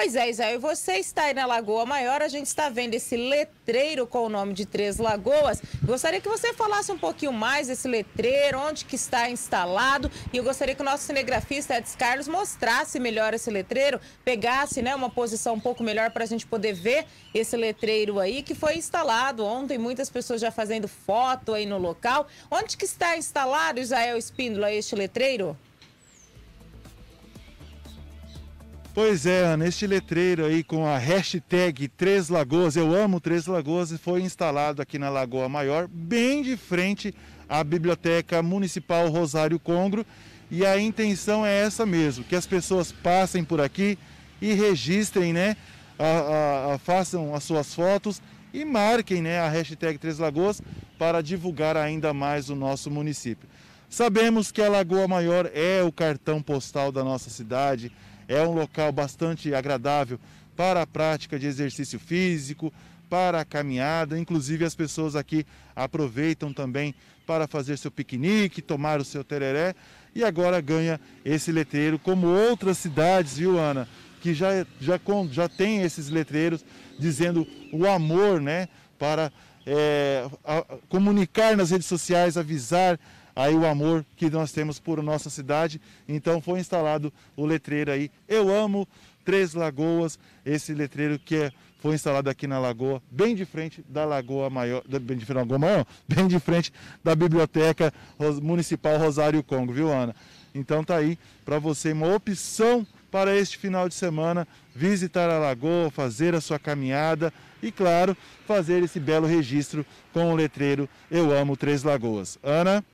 Pois é, Isael, você está aí na Lagoa Maior, a gente está vendo esse letreiro com o nome de Três Lagoas. Gostaria que você falasse um pouquinho mais desse letreiro, onde que está instalado, e eu gostaria que o nosso cinegrafista Edson Carlos mostrasse melhor esse letreiro, pegasse né, uma posição um pouco melhor para a gente poder ver esse letreiro aí que foi instalado ontem, muitas pessoas já fazendo foto aí no local. Onde que está instalado, Isael Espíndola, este letreiro? Pois é, Ana, este letreiro aí com a hashtag Três Lagoas, eu amo Três Lagoas, foi instalado aqui na Lagoa Maior, bem de frente à Biblioteca Municipal Rosário Congro. E a intenção é essa mesmo, que as pessoas passem por aqui e registrem, né? A, a, a, façam as suas fotos e marquem né, a hashtag Três Lagoas para divulgar ainda mais o nosso município. Sabemos que a Lagoa Maior é o cartão postal da nossa cidade, é um local bastante agradável para a prática de exercício físico, para a caminhada. Inclusive, as pessoas aqui aproveitam também para fazer seu piquenique, tomar o seu tereré. E agora ganha esse letreiro, como outras cidades, viu, Ana? Que já, já, já tem esses letreiros dizendo o amor, né? Para é, a, comunicar nas redes sociais, avisar aí o amor que nós temos por nossa cidade. Então foi instalado o letreiro aí, eu amo Três Lagoas, esse letreiro que é, foi instalado aqui na Lagoa, bem de frente da Lagoa Maior, bem de frente da Lagoa Maior, bem de frente da Biblioteca Municipal Rosário Congo, viu Ana? Então tá aí para você uma opção para este final de semana visitar a lagoa, fazer a sua caminhada e, claro, fazer esse belo registro com o letreiro Eu Amo Três Lagoas. Ana?